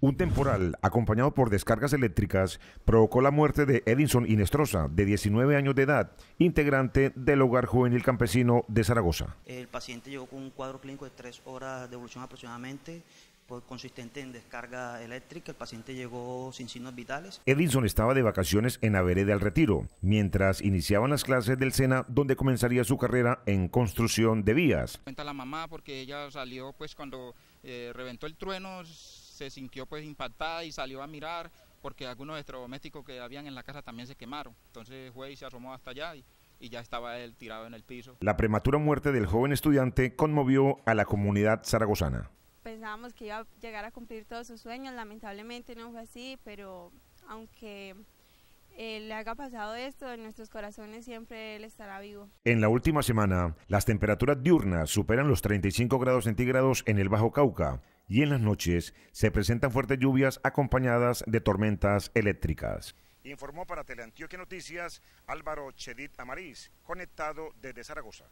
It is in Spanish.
un temporal, acompañado por descargas eléctricas, provocó la muerte de Edinson Inestrosa, de 19 años de edad, integrante del Hogar Juvenil Campesino de Zaragoza. El paciente llegó con un cuadro clínico de tres horas de evolución aproximadamente, consistente en descarga eléctrica. El paciente llegó sin signos vitales. Edison estaba de vacaciones en Avereda al Retiro, mientras iniciaban las clases del SENA, donde comenzaría su carrera en construcción de vías. Cuenta la mamá porque ella salió pues cuando eh, reventó el trueno, se sintió pues impactada y salió a mirar porque algunos electrodomésticos que habían en la casa también se quemaron. Entonces fue y se asomó hasta allá y ya estaba él tirado en el piso. La prematura muerte del joven estudiante conmovió a la comunidad zaragozana pensábamos que iba a llegar a cumplir todos sus sueños, lamentablemente no fue así, pero aunque eh, le haga pasado esto, en nuestros corazones siempre él estará vivo. En la última semana, las temperaturas diurnas superan los 35 grados centígrados en el Bajo Cauca y en las noches se presentan fuertes lluvias acompañadas de tormentas eléctricas. Informó para teleantioque Noticias Álvaro chedit Amariz, conectado desde Zaragoza.